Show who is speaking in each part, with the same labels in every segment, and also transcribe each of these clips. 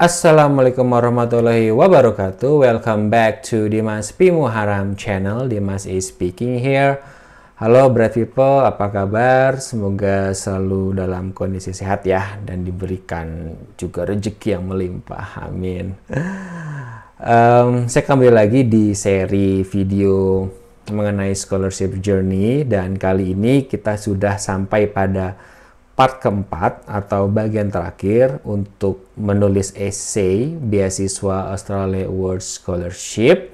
Speaker 1: Assalamualaikum warahmatullahi wabarakatuh. Welcome back to Dimas P Muharam channel. Dimas is speaking here. Halo brave people, apa kabar? Semoga selalu dalam kondisi sehat ya dan diberikan juga rejeki yang melimpah. Amin. Um, saya kembali lagi di seri video mengenai scholarship journey dan kali ini kita sudah sampai pada part keempat atau bagian terakhir untuk menulis esai beasiswa Australia Award Scholarship.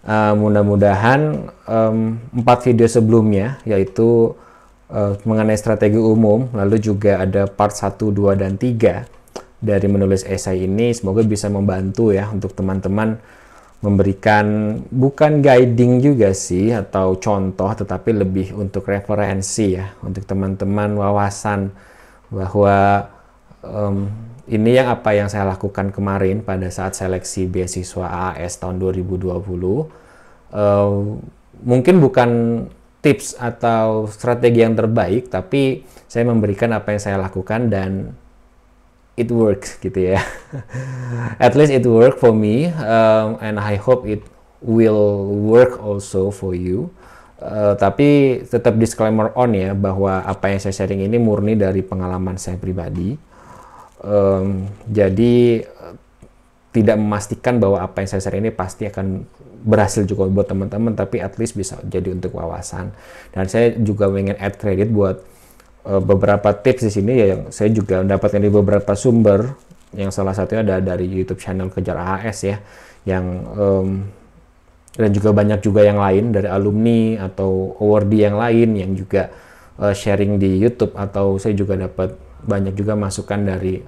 Speaker 1: Uh, mudah-mudahan um, empat video sebelumnya yaitu uh, mengenai strategi umum lalu juga ada part 1, 2, dan 3 dari menulis esai ini semoga bisa membantu ya untuk teman-teman memberikan bukan guiding juga sih atau contoh tetapi lebih untuk referensi ya untuk teman-teman wawasan bahwa um, ini yang apa yang saya lakukan kemarin pada saat seleksi beasiswa AS tahun 2020 uh, eh, mungkin bukan tips atau strategi yang terbaik tapi saya memberikan apa yang saya lakukan dan it works gitu ya. At least it work for me um, and I hope it will work also for you. Uh, tapi tetap disclaimer on ya bahwa apa yang saya sharing ini murni dari pengalaman saya pribadi. Um, jadi uh, tidak memastikan bahwa apa yang saya sharing ini pasti akan berhasil juga buat teman-teman, tapi at least bisa jadi untuk wawasan. Dan saya juga ingin add credit buat Eh, beberapa tips di sini ya yang saya juga mendapatkan di beberapa sumber yang salah satunya ada dari YouTube channel Kejar AS ya yang um, dan juga banyak juga yang lain dari alumni atau awardee yang lain yang juga uh, sharing di YouTube atau saya juga dapat banyak juga masukan dari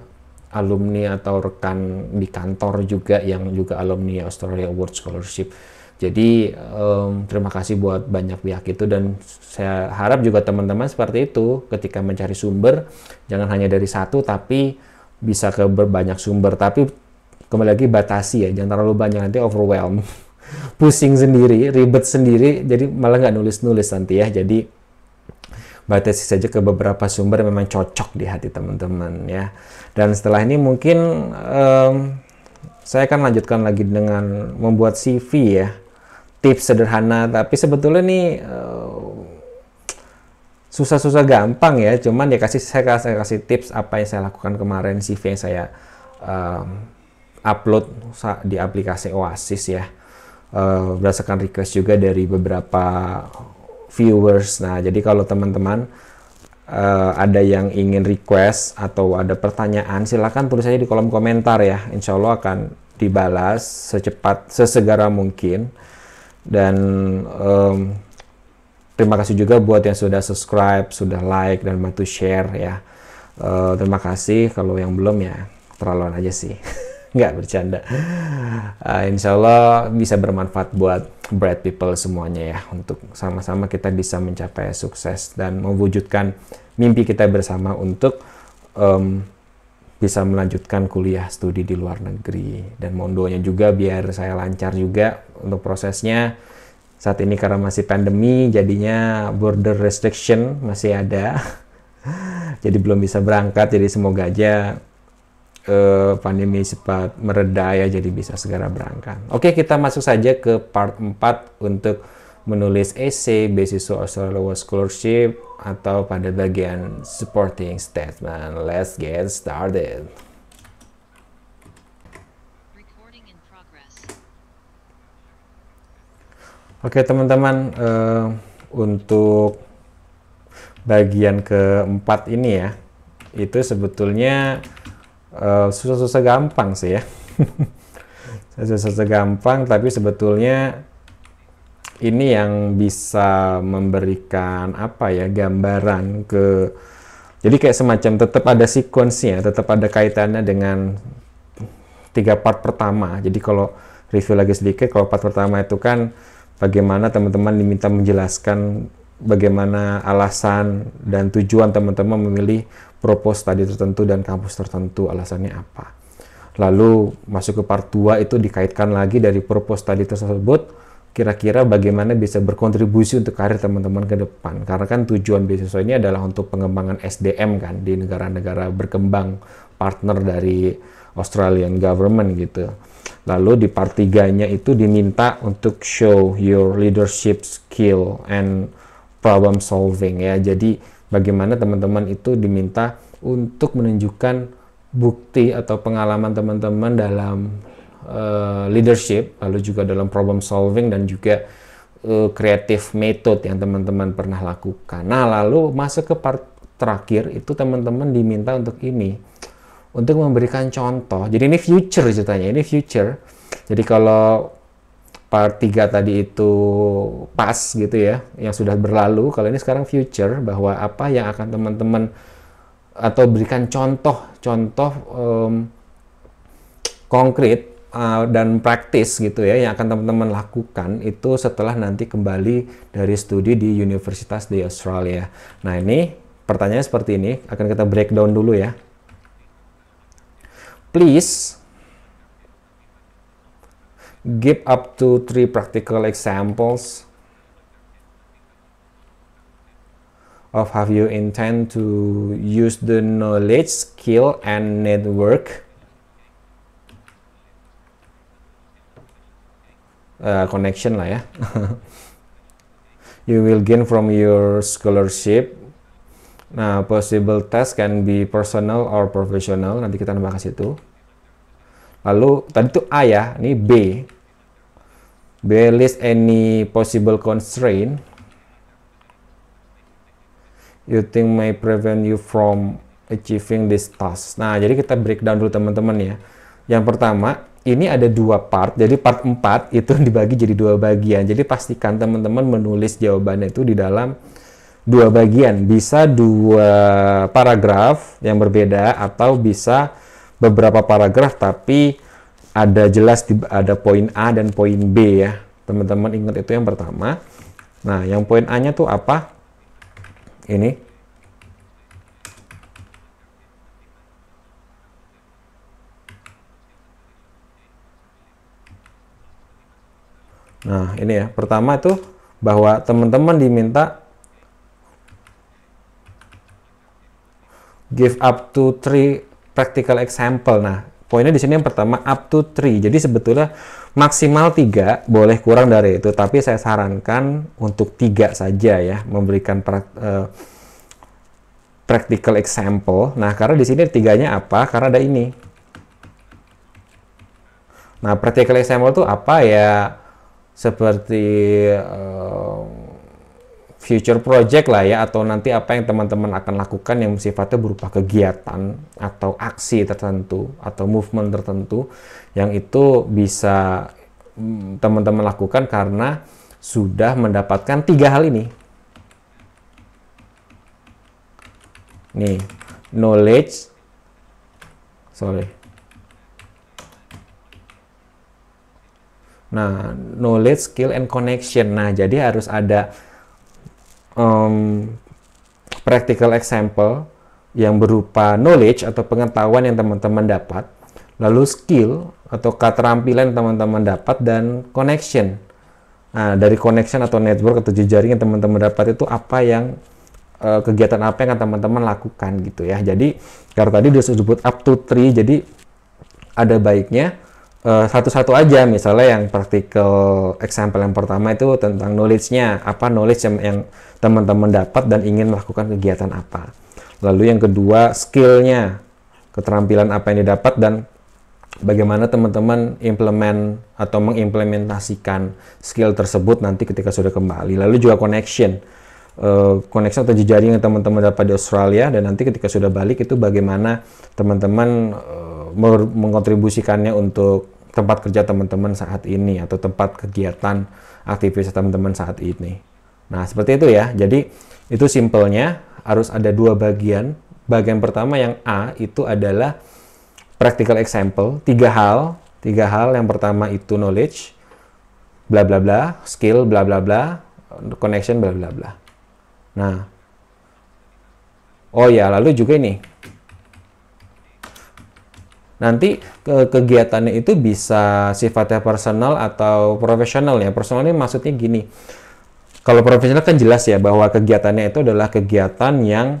Speaker 1: alumni atau rekan di kantor juga yang juga alumni Australia Award Scholarship jadi um, terima kasih buat banyak pihak itu dan saya harap juga teman-teman seperti itu ketika mencari sumber jangan hanya dari satu tapi bisa ke berbanyak sumber tapi kembali lagi batasi ya jangan terlalu banyak nanti overwhelm pusing sendiri ribet sendiri jadi malah nggak nulis-nulis nanti ya jadi batasi saja ke beberapa sumber yang memang cocok di hati teman-teman ya dan setelah ini mungkin um, saya akan lanjutkan lagi dengan membuat CV ya tips sederhana tapi sebetulnya nih eh, susah-susah gampang ya cuman ya kasih saya, saya kasih tips apa yang saya lakukan kemarin CV yang saya um, upload di aplikasi Oasis ya uh, berdasarkan request juga dari beberapa viewers nah jadi kalau teman-teman uh, ada yang ingin request atau ada pertanyaan silahkan tulis aja di kolom komentar ya insya Allah akan dibalas secepat sesegara mungkin dan um, terima kasih juga buat yang sudah subscribe sudah like dan bantu share ya uh, terima kasih kalau yang belum ya terlaluan aja sih nggak bercanda uh, insya Allah bisa bermanfaat buat bright people semuanya ya untuk sama-sama kita bisa mencapai sukses dan mewujudkan mimpi kita bersama untuk um, bisa melanjutkan kuliah studi di luar negeri dan mondonya juga biar saya lancar juga untuk prosesnya saat ini karena masih pandemi jadinya border restriction masih ada jadi belum bisa berangkat jadi semoga aja eh, pandemi cepat mereda ya jadi bisa segera berangkat oke kita masuk saja ke part 4 untuk menulis essay, beasiswa Australia Scholarship, atau pada bagian supporting statement. Let's get started. Oke teman-teman, uh, untuk bagian keempat ini ya, itu sebetulnya eh, susah-susah gampang sih ya. susah-susah gampang, tapi sebetulnya ini yang bisa memberikan apa ya gambaran ke jadi kayak semacam tetap ada sequence-nya, tetap ada kaitannya dengan tiga part pertama. Jadi kalau review lagi sedikit, kalau part pertama itu kan bagaimana teman-teman diminta menjelaskan bagaimana alasan dan tujuan teman-teman memilih propos tadi tertentu dan kampus tertentu, alasannya apa. Lalu masuk ke part 2 itu dikaitkan lagi dari propos tadi tersebut, kira-kira bagaimana bisa berkontribusi untuk karir teman-teman ke depan. Karena kan tujuan beasiswa ini adalah untuk pengembangan SDM kan di negara-negara berkembang partner dari Australian government gitu. Lalu di part 3-nya itu diminta untuk show your leadership skill and problem solving ya. Jadi bagaimana teman-teman itu diminta untuk menunjukkan bukti atau pengalaman teman-teman dalam Eh, leadership, lalu juga dalam problem solving dan juga uh, creative method yang teman-teman pernah lakukan. Nah, lalu masuk ke part terakhir itu teman-teman diminta untuk ini untuk memberikan contoh. Jadi ini future ceritanya, ini future. Jadi kalau part 3 tadi itu pas gitu ya, yang sudah berlalu, kalau ini sekarang future bahwa apa yang akan teman-teman atau berikan contoh-contoh um, konkret uh, dan praktis gitu ya yang akan teman-teman lakukan itu setelah nanti kembali dari studi di universitas di Australia. Nah ini pertanyaannya seperti ini akan kita breakdown dulu ya. Please give up to three practical examples of how you intend to use the knowledge, skill, and network Uh, connection lah ya you will gain from your scholarship nah possible test can be personal or professional nanti kita nambah ke situ lalu tadi itu A ya ini B B list any possible constraint you think may prevent you from achieving this task. Nah, jadi kita breakdown dulu teman-teman ya. Yang pertama, ini ada dua part. Jadi part 4 itu dibagi jadi dua bagian. Jadi pastikan teman-teman menulis jawabannya itu di dalam dua bagian. Bisa dua paragraf yang berbeda atau bisa beberapa paragraf tapi ada jelas di, ada poin A dan poin B ya. Teman-teman ingat itu yang pertama. Nah, yang poin A-nya tuh apa? Ini Nah, ini ya. Pertama itu bahwa teman-teman diminta give up to three practical example. Nah, poinnya di sini yang pertama up to three. Jadi sebetulnya maksimal tiga, boleh kurang dari itu, tapi saya sarankan untuk tiga saja ya, memberikan eh, practical example. Nah, karena di sini tiganya apa? Karena ada ini. Nah, practical example itu apa ya? seperti uh, future project lah ya atau nanti apa yang teman-teman akan lakukan yang sifatnya berupa kegiatan atau aksi tertentu atau movement tertentu yang itu bisa mm, teman-teman lakukan karena sudah mendapatkan tiga hal ini nih knowledge sorry Nah, knowledge, skill, and connection. Nah, jadi harus ada um, practical example yang berupa knowledge atau pengetahuan yang teman-teman dapat, lalu skill atau keterampilan yang teman-teman dapat dan connection. Nah, dari connection atau network atau jejaring yang teman-teman dapat itu apa yang eh, kegiatan apa yang teman-teman lakukan gitu ya. Jadi karena tadi sudah sebut up to three, jadi ada baiknya Eh, satu-satu uh, aja misalnya yang practical example yang pertama itu tentang knowledge-nya apa knowledge yang, teman-teman dapat dan ingin melakukan kegiatan apa lalu yang kedua skill-nya keterampilan apa yang didapat dan bagaimana teman-teman implement atau mengimplementasikan skill tersebut nanti ketika sudah kembali lalu juga connection uh, connection atau jejaring yang teman-teman dapat di Australia dan nanti ketika sudah balik itu bagaimana teman-teman uh, eh, mengkontribusikannya untuk tempat kerja teman-teman saat ini atau tempat kegiatan aktivis teman-teman saat ini. Nah, seperti itu ya. Jadi, itu simpelnya harus ada dua bagian. Bagian pertama yang A itu adalah practical example, tiga hal, tiga hal. Yang pertama itu knowledge, bla bla bla, skill, bla bla bla, connection, bla bla bla. Nah, oh ya, lalu juga ini nanti ke kegiatannya itu bisa sifatnya personal atau profesional ya personal ini maksudnya gini kalau profesional kan jelas ya bahwa kegiatannya itu adalah kegiatan yang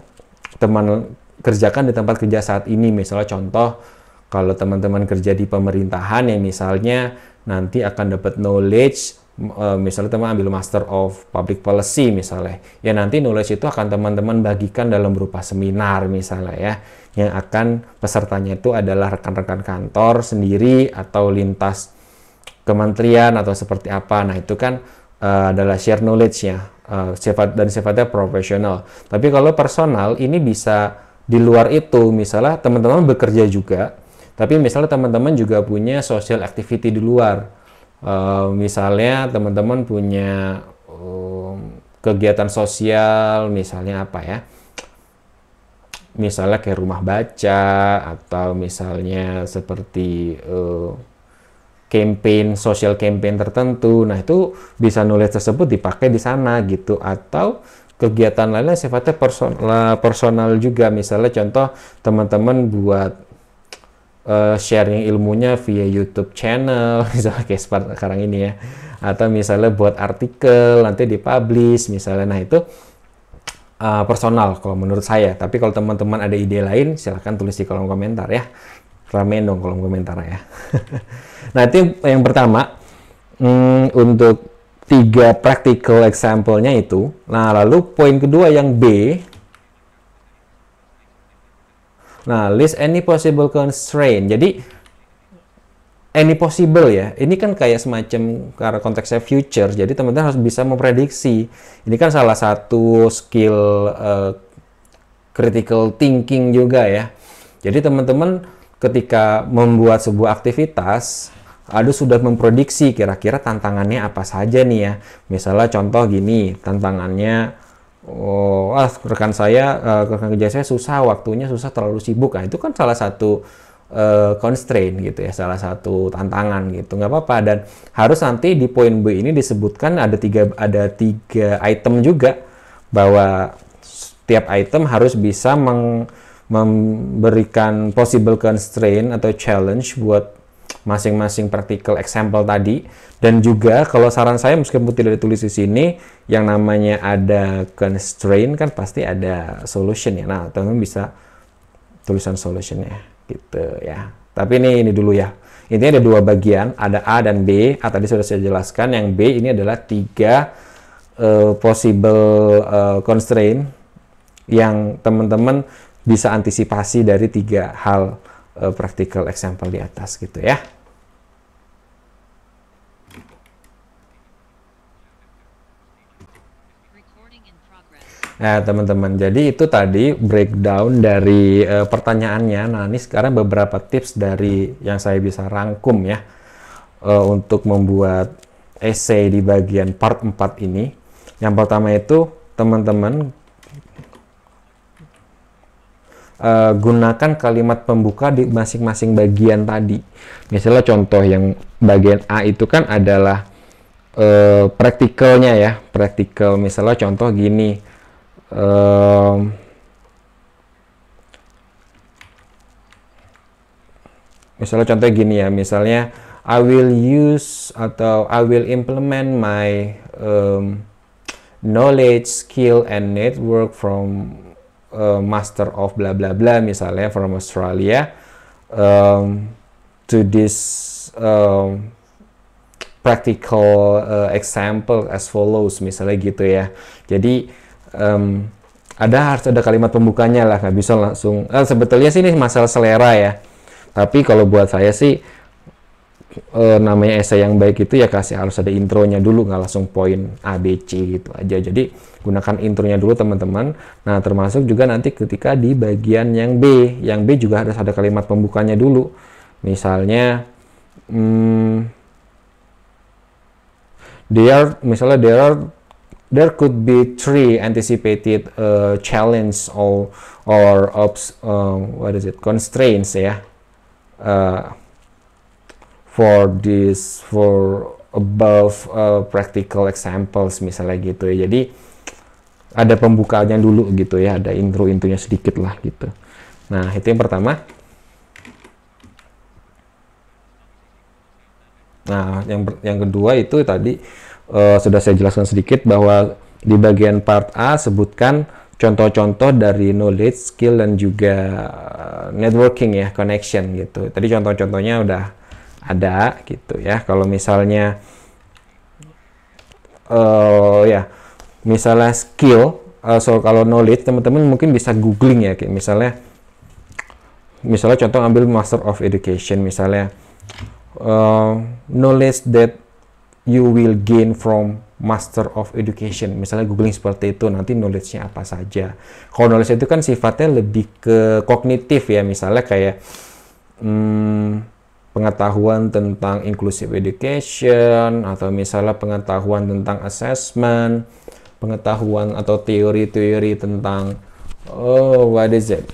Speaker 1: teman kerjakan di tempat kerja saat ini misalnya contoh kalau teman-teman kerja di pemerintahan yang misalnya nanti akan dapat knowledge eh, misalnya teman ambil Master of Public Policy misalnya ya nanti knowledge itu akan teman-teman bagikan dalam berupa seminar misalnya ya yang akan pesertanya itu adalah rekan-rekan kantor sendiri atau lintas kementerian atau seperti apa. Nah, itu kan uh, adalah share knowledge ya. Uh, eh, sifat dan sifatnya profesional. Tapi kalau personal ini bisa di luar itu, misalnya teman-teman bekerja juga, tapi misalnya teman-teman juga punya social activity di luar. Uh, misalnya teman-teman punya um, kegiatan sosial, misalnya apa ya? misalnya kayak rumah baca atau misalnya seperti uh, campaign social campaign tertentu. Nah, itu bisa nulis tersebut dipakai di sana gitu atau kegiatan lainnya sifatnya personal, personal juga. Misalnya contoh teman-teman buat uh, sharing ilmunya via YouTube channel misalnya kayak sekarang ini ya. Atau misalnya buat artikel nanti dipublish misalnya. Nah, itu Eh, personal kalau menurut saya. Tapi kalau teman-teman ada ide lain, silahkan tulis di kolom komentar ya. Ramein dong kolom komentar ya. nah itu yang pertama hmm, untuk tiga practical example-nya itu. Nah lalu poin kedua yang B. Nah list any possible constraint. Jadi any possible ya. Ini kan kayak semacam karena konteksnya future, jadi teman-teman harus bisa memprediksi. Ini kan salah satu skill uh, critical thinking juga ya. Jadi teman-teman ketika membuat sebuah aktivitas, aduh sudah memprediksi kira-kira tantangannya apa saja nih ya. Misalnya contoh gini, tantangannya oh, ah, rekan saya, uh, rekan kerja saya susah, waktunya susah, terlalu sibuk. Nah, itu kan salah satu Eh, constraint gitu ya salah satu tantangan gitu nggak apa-apa dan harus nanti di poin B ini disebutkan ada tiga ada tiga item juga bahwa setiap item harus bisa meng, memberikan possible constraint atau challenge buat masing-masing practical example tadi dan juga kalau saran saya meskipun tidak ditulis di sini yang namanya ada constraint kan pasti ada solution ya nah teman-teman bisa tulisan solutionnya gitu ya tapi ini ini dulu ya Ini ada dua bagian ada A dan B A ah, tadi sudah saya jelaskan yang B ini adalah tiga uh, possible uh, constraint yang teman-teman bisa antisipasi dari tiga hal uh, practical example di atas gitu ya Nah, teman-teman, jadi itu tadi breakdown dari uh, pertanyaannya. Nah, ini sekarang beberapa tips dari yang saya bisa rangkum ya uh, untuk membuat essay di bagian part 4 ini. Yang pertama itu teman-teman uh, gunakan kalimat pembuka di masing-masing bagian tadi. Misalnya contoh yang bagian A itu kan adalah uh, praktikalnya ya, praktikal. Misalnya contoh gini misalnya contoh gini ya misalnya I will use atau I will implement my um, knowledge skill and network from uh, master of bla bla bla misalnya from Australia um, to this um, practical uh, example as follows misalnya gitu ya jadi um, ada harus ada kalimat pembukanya lah nggak bisa langsung eh, sebetulnya sih ini masalah selera ya tapi kalau buat saya sih e, namanya essay yang baik itu ya kasih harus ada intronya dulu nggak langsung poin A B C gitu aja jadi gunakan intronya dulu teman-teman nah termasuk juga nanti ketika di bagian yang B yang B juga harus ada kalimat pembukanya dulu misalnya hmm, there misalnya there are there could be three anticipated uh, challenge or or ups, um, what is it constraints ya yeah? uh, for this for above uh, practical examples misalnya gitu ya jadi ada pembukaannya dulu gitu ya ada intro intunya sedikit lah gitu nah itu yang pertama nah yang yang kedua itu tadi uh, sudah saya jelaskan sedikit bahwa di bagian part A sebutkan contoh-contoh dari knowledge, skill dan juga eh, networking ya, connection gitu. Tadi contoh-contohnya udah ada gitu ya. Kalau misalnya uh, ya misalnya skill uh, so kalau knowledge teman-teman mungkin bisa googling ya kayak misalnya misalnya contoh ambil master of education misalnya uh, knowledge that you will gain from Master of Education. Misalnya googling seperti itu, nanti knowledge-nya apa saja. Kalau knowledge itu kan sifatnya lebih ke kognitif ya, misalnya kayak hmm, pengetahuan tentang inclusive education, atau misalnya pengetahuan tentang assessment, pengetahuan atau teori-teori tentang, oh, what is it?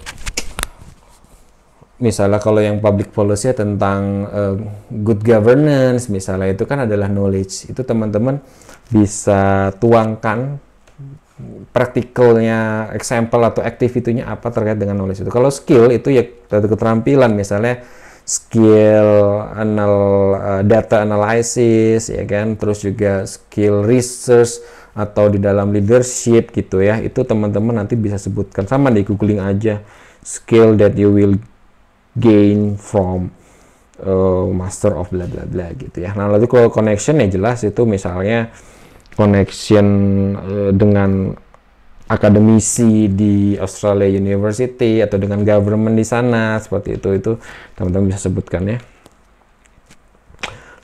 Speaker 1: misalnya kalau yang public policy tentang uh, good governance misalnya itu kan adalah knowledge itu teman-teman bisa tuangkan praktikalnya example atau activity-nya apa terkait dengan knowledge itu kalau skill itu ya keterampilan misalnya skill anal eh, data analysis ya kan terus juga skill research atau di dalam leadership gitu ya itu teman-teman nanti bisa sebutkan sama di googling aja skill that you will gain from uh, master of bla bla bla gitu ya. Nah, lalu kalau connection ya jelas itu misalnya connection uh, dengan akademisi di Australia University atau dengan government di sana seperti itu itu teman-teman bisa sebutkan ya.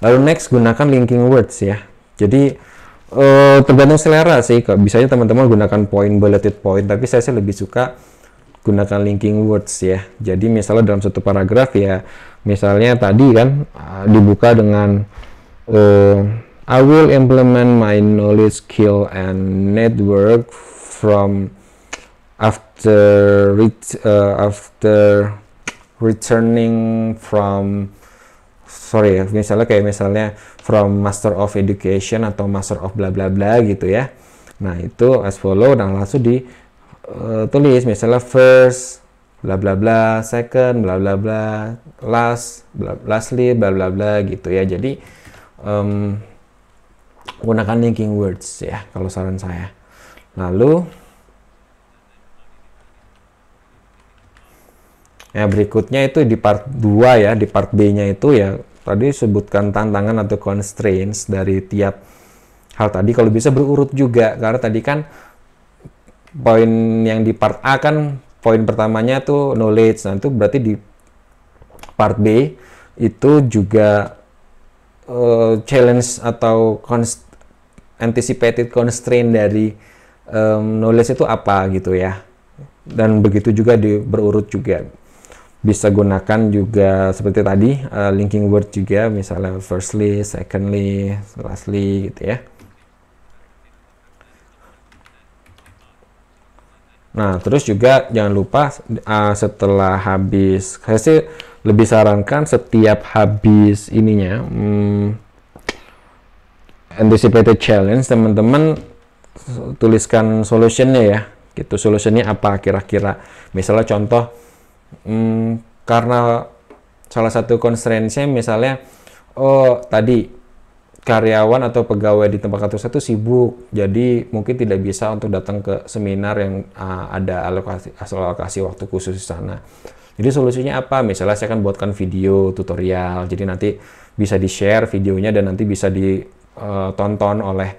Speaker 1: Lalu next gunakan linking words ya. Jadi uh, tergantung selera sih. Bisa teman-teman gunakan point bulleted point, tapi saya sih lebih suka gunakan linking words ya. Jadi misalnya dalam satu paragraf ya, misalnya tadi kan uh, dibuka dengan uh, I will implement my knowledge, skill, and network from after uh, after returning from sorry ya misalnya kayak misalnya from master of education atau master of bla bla bla gitu ya nah itu as follow dan langsung di uh, tulis misalnya first bla bla bla second bla bla bla last bla, lastly bla bla bla gitu ya jadi um, gunakan linking words ya kalau saran saya lalu ya berikutnya itu di part 2 ya di part B nya itu ya tadi sebutkan tantangan atau constraints dari tiap hal tadi kalau bisa berurut juga karena tadi kan poin yang di part A kan poin pertamanya tuh knowledge. Nah, itu berarti di part B itu juga uh, challenge atau const anticipated constraint dari um, knowledge itu apa gitu ya. Dan begitu juga di berurut juga. Bisa gunakan juga seperti tadi uh, linking word juga misalnya firstly, secondly, lastly gitu ya. Nah, terus juga jangan lupa uh, setelah habis, saya sih lebih sarankan setiap habis ininya hmm, anticipated challenge, teman-teman tuliskan solutionnya ya. Gitu, solutionnya apa kira-kira? Misalnya contoh, hmm, karena salah satu constraint-nya misalnya, oh tadi karyawan atau pegawai di tempat kantor saya itu sibuk, jadi mungkin tidak bisa untuk datang ke seminar yang uh, ada alokasi, alokasi waktu khusus di sana. Jadi solusinya apa? Misalnya saya akan buatkan video tutorial, jadi nanti bisa di-share videonya dan nanti bisa ditonton eh, oleh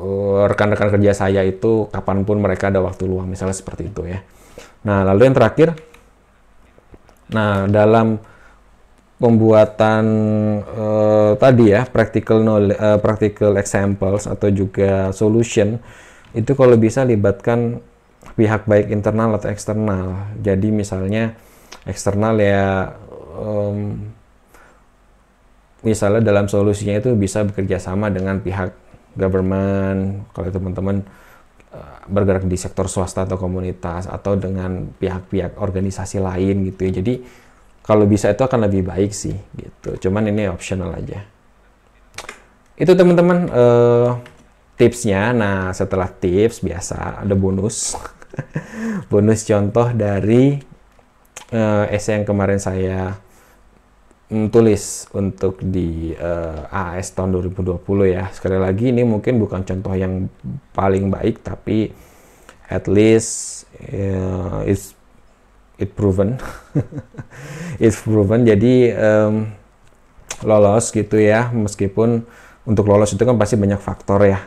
Speaker 1: eh, rekan-rekan kerja saya itu kapanpun mereka ada waktu luang, misalnya seperti itu ya. Nah, lalu yang terakhir, nah dalam pembuatan uh, tadi ya practical knowledge, uh, practical examples atau juga solution itu kalau bisa libatkan pihak baik internal atau eksternal. Jadi misalnya eksternal ya um, misalnya dalam solusinya itu bisa bekerja sama dengan pihak government kalau teman-teman eh, bergerak di sektor swasta atau komunitas atau dengan pihak-pihak organisasi lain gitu ya. Jadi kalau bisa itu akan lebih baik sih gitu cuman ini optional aja itu teman-teman uh, tipsnya nah setelah tips biasa ada bonus bonus contoh dari uh, eh, essay yang kemarin saya mm, tulis untuk di uh, eh, AS tahun 2020 ya sekali lagi ini mungkin bukan contoh yang paling baik tapi at least uh, it's it proven it's proven jadi um, lolos gitu ya meskipun untuk lolos itu kan pasti banyak faktor ya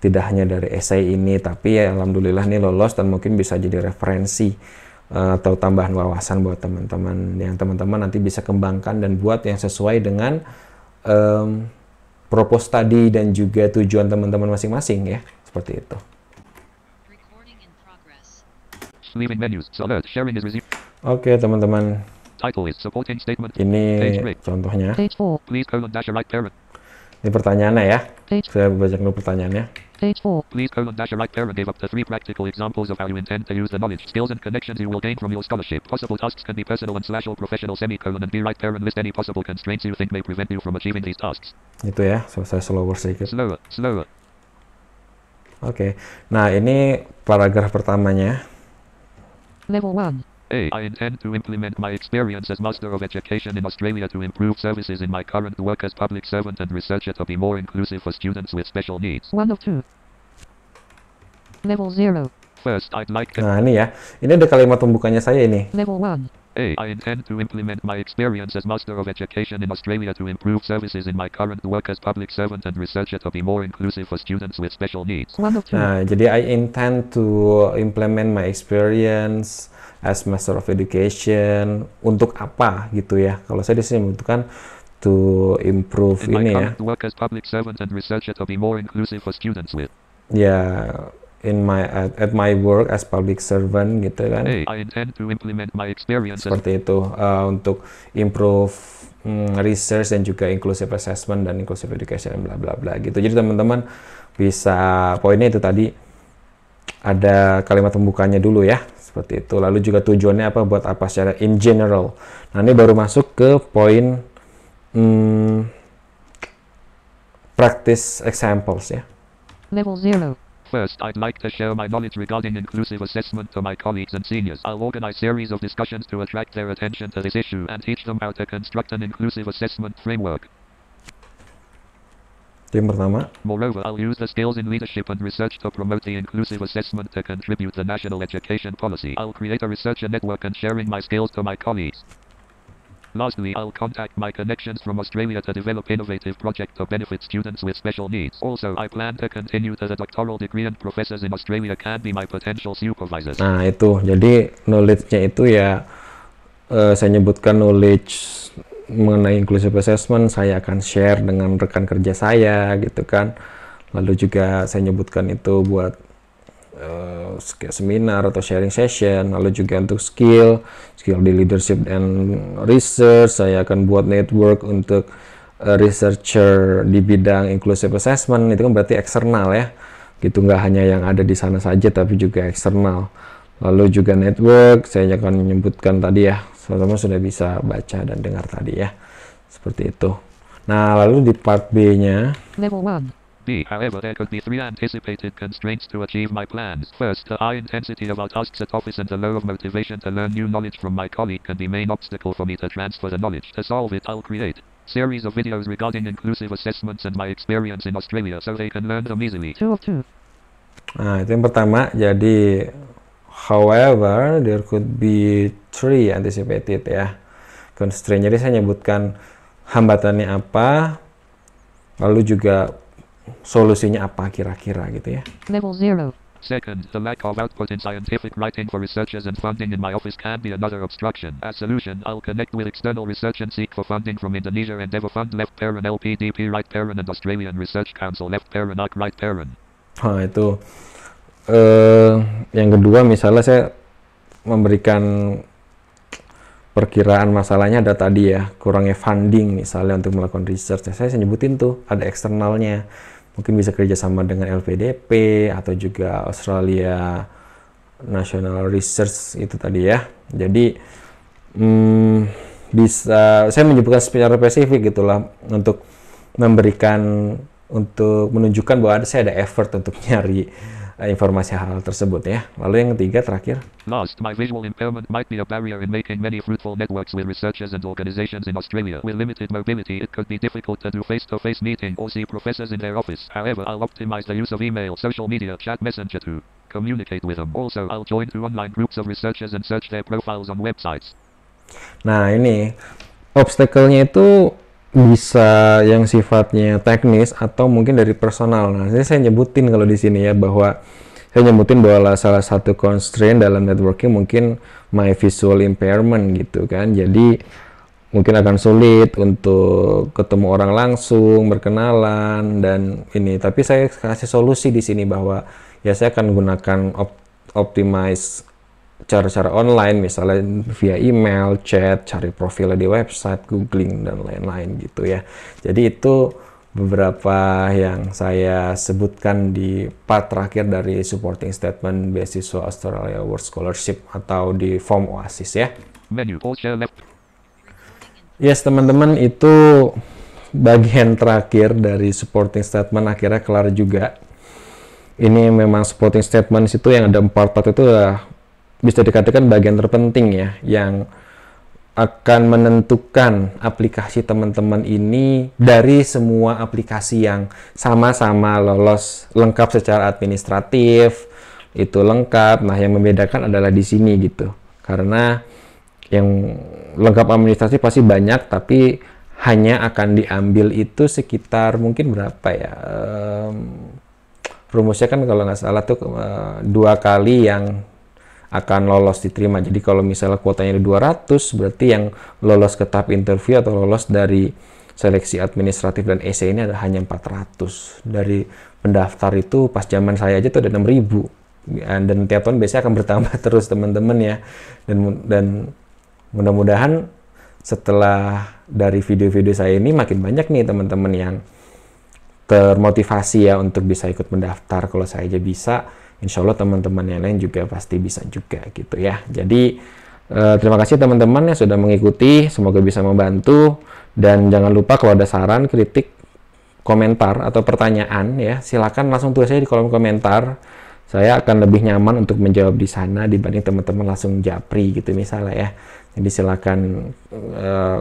Speaker 1: tidak hanya dari esai ini tapi ya alhamdulillah nih lolos dan mungkin bisa jadi referensi eh, atau tambahan wawasan buat teman-teman yang teman-teman nanti bisa kembangkan dan buat yang sesuai dengan um, propos tadi dan juga tujuan teman-teman masing-masing ya seperti itu.
Speaker 2: Leaving menus. Alert. Sharing is resumed.
Speaker 1: Oke, okay, teman-teman.
Speaker 2: Ini contohnya.
Speaker 1: Ini pertanyaannya ya. Saya baca dulu pertanyaannya. Itu ya, selesai slower
Speaker 2: sedikit. Slower, slower.
Speaker 1: Oke, okay. nah ini paragraf pertamanya.
Speaker 2: Level 1. A. I intend to implement my experience as Master of Education in Australia to improve services in my current work as public servant and researcher to be more inclusive for students with special needs. One of two. Level zero. First, I'd like to... Nah, ini ya.
Speaker 1: Ini ada kalimat pembukanya saya ini.
Speaker 2: Level one. A. I intend to implement my experience as Master of Education in Australia to improve services in my current work as public servant and researcher to be more inclusive for students with special needs. Nah, jadi I intend
Speaker 1: to implement my experience as Master of Education untuk apa gitu ya. Kalau saya di sini membutuhkan to improve In ini ya.
Speaker 2: Work as public servant and researcher to be more inclusive for students with.
Speaker 1: Ya, yeah, in my at, at my work as public servant gitu kan. Hey,
Speaker 2: I intend to implement my experience. Seperti
Speaker 1: itu uh, untuk improve um, research dan juga inclusive assessment dan inclusive education bla bla bla gitu. Jadi teman-teman bisa poinnya itu tadi ada kalimat pembukanya dulu ya seperti itu lalu juga tujuannya apa buat apa secara in general nah ini baru masuk ke poin hmm, practice examples ya
Speaker 2: level zero First, I'd like to share my knowledge regarding inclusive assessment to my colleagues and seniors. I'll organize series of discussions to attract their attention to this issue and teach them how to construct an inclusive assessment framework. Tim pertama. Moreover, I'll use the skills in leadership and research to promote the inclusive assessment to contribute to national education policy. I'll create a research network and sharing my skills to my colleagues. Lastly, I'll contact my connections from Australia to develop innovative projects to benefit students with special needs. Also, I plan to continue to the doctoral degree and professors in Australia can be my potential supervisors.
Speaker 1: Nah, itu. Jadi knowledge-nya itu ya uh, saya nyebutkan knowledge mengenai inclusive assessment saya akan share dengan rekan kerja saya gitu kan lalu juga saya nyebutkan itu buat uh, seminar atau sharing session lalu juga untuk skill skill di leadership and research saya akan buat network untuk eh, researcher di bidang inclusive assessment itu kan berarti eksternal ya gitu nggak hanya yang ada di sana saja tapi juga eksternal lalu juga network saya akan menyebutkan tadi ya teman-teman sudah bisa baca dan dengar tadi ya seperti itu nah lalu di part B nya
Speaker 2: level 1 B. However, there could be three anticipated constraints to achieve my plans. First, the high intensity of our tasks at office and the low of motivation to learn new knowledge from my colleague can be main obstacle for me to transfer the knowledge. To solve it, I'll create series of videos regarding inclusive assessments and my experience in Australia so they can learn them easily. Two of two.
Speaker 1: Nah, itu yang pertama. Jadi However, there could be three anticipated ya constraint. Jadi saya nyebutkan hambatannya apa, lalu juga solusinya apa kira-kira gitu ya.
Speaker 2: Level zero. Second, the lack of output in scientific writing for researchers and funding in my office can be another obstruction. As solution, I'll connect with external research and seek for funding from Indonesia Endeavour Fund Left Parent LPDP Right Parent and Australian Research Council Left Parent ARC Right Parent.
Speaker 1: Ah, itu eh, yang kedua misalnya saya memberikan perkiraan masalahnya ada tadi ya kurangnya funding misalnya untuk melakukan research saya nyebutin tuh ada eksternalnya mungkin bisa kerjasama dengan LPDP atau juga Australia National Research itu tadi ya jadi hmm, bisa saya menyebutkan secara spesifik gitulah untuk memberikan untuk menunjukkan bahwa ada, saya ada effort untuk nyari Eh, informasi hal-hal tersebut ya. Lalu yang ketiga terakhir.
Speaker 2: Last, my visual impairment might be a barrier in making many fruitful networks with researchers and organizations in Australia. With limited mobility, it could be difficult to do face-to-face -face meeting or see professors in their office. However, I'll optimize the use of email, social media, chat messenger to communicate with them. Also, I'll join through online groups of researchers and search their profiles on websites.
Speaker 1: Nah, ini obstacle-nya itu bisa yang sifatnya teknis atau mungkin dari personal. Nah, ini saya nyebutin kalau di sini ya bahwa saya nyebutin bahwa salah satu constraint dalam networking mungkin my visual impairment gitu kan. Jadi mungkin akan sulit untuk ketemu orang langsung, berkenalan dan ini. Tapi saya kasih solusi di sini bahwa ya saya akan gunakan op optimize cara-cara online misalnya via email, chat, cari profilnya di website, googling dan lain-lain gitu ya. Jadi itu beberapa yang saya sebutkan di part terakhir dari supporting statement beasiswa Australia Award Scholarship atau di form OASIS ya. Menu, yes teman-teman itu bagian terakhir dari supporting statement akhirnya kelar juga. Ini memang supporting statement situ yang ada empat part itu ya, bisa dikatakan bagian terpenting ya yang akan menentukan aplikasi teman-teman ini dari semua aplikasi yang sama-sama lolos lengkap secara administratif itu lengkap nah yang membedakan adalah di sini gitu karena yang lengkap administrasi pasti banyak tapi hanya akan diambil itu sekitar mungkin berapa ya um, rumusnya kan kalau nggak salah tuh eh, dua kali yang akan lolos diterima. Jadi kalau misalnya kuotanya ada 200, berarti yang lolos ke tahap interview atau lolos dari seleksi administratif dan essay ini ada hanya 400. Dari pendaftar itu pas zaman saya aja tuh ada 6000 dan tiap tahun biasanya akan bertambah terus teman-teman ya. Dan dan mudah-mudahan setelah dari video-video saya ini makin banyak nih teman-teman yang termotivasi ya untuk bisa ikut mendaftar kalau saya aja bisa insya Allah teman-teman yang lain juga pasti bisa juga gitu ya. Jadi eh, terima kasih teman-teman yang sudah mengikuti, semoga bisa membantu dan jangan lupa kalau ada saran, kritik, komentar atau pertanyaan ya silakan langsung tulis aja di kolom komentar. Saya akan lebih nyaman untuk menjawab di sana dibanding teman-teman langsung japri gitu misalnya ya. Jadi silakan eh,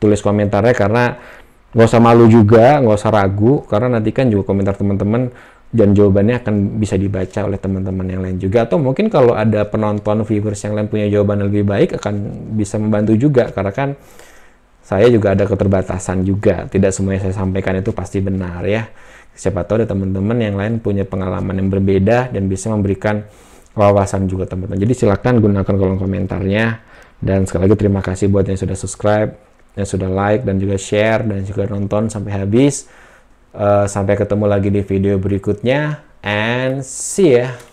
Speaker 1: tulis komentarnya karena nggak usah malu juga, nggak usah ragu karena nanti kan juga komentar teman-teman dan jawabannya akan bisa dibaca oleh teman-teman yang lain juga atau mungkin kalau ada penonton viewers yang lain punya jawaban yang lebih baik akan bisa membantu juga karena kan saya juga ada keterbatasan juga tidak semuanya saya sampaikan itu pasti benar ya siapa tahu ada teman-teman yang lain punya pengalaman yang berbeda dan bisa memberikan wawasan juga teman-teman jadi silahkan gunakan kolom komentarnya dan sekali lagi terima kasih buat yang sudah subscribe yang sudah like dan juga share dan juga nonton sampai habis Eh, sampai ketemu lagi di video berikutnya and see ya.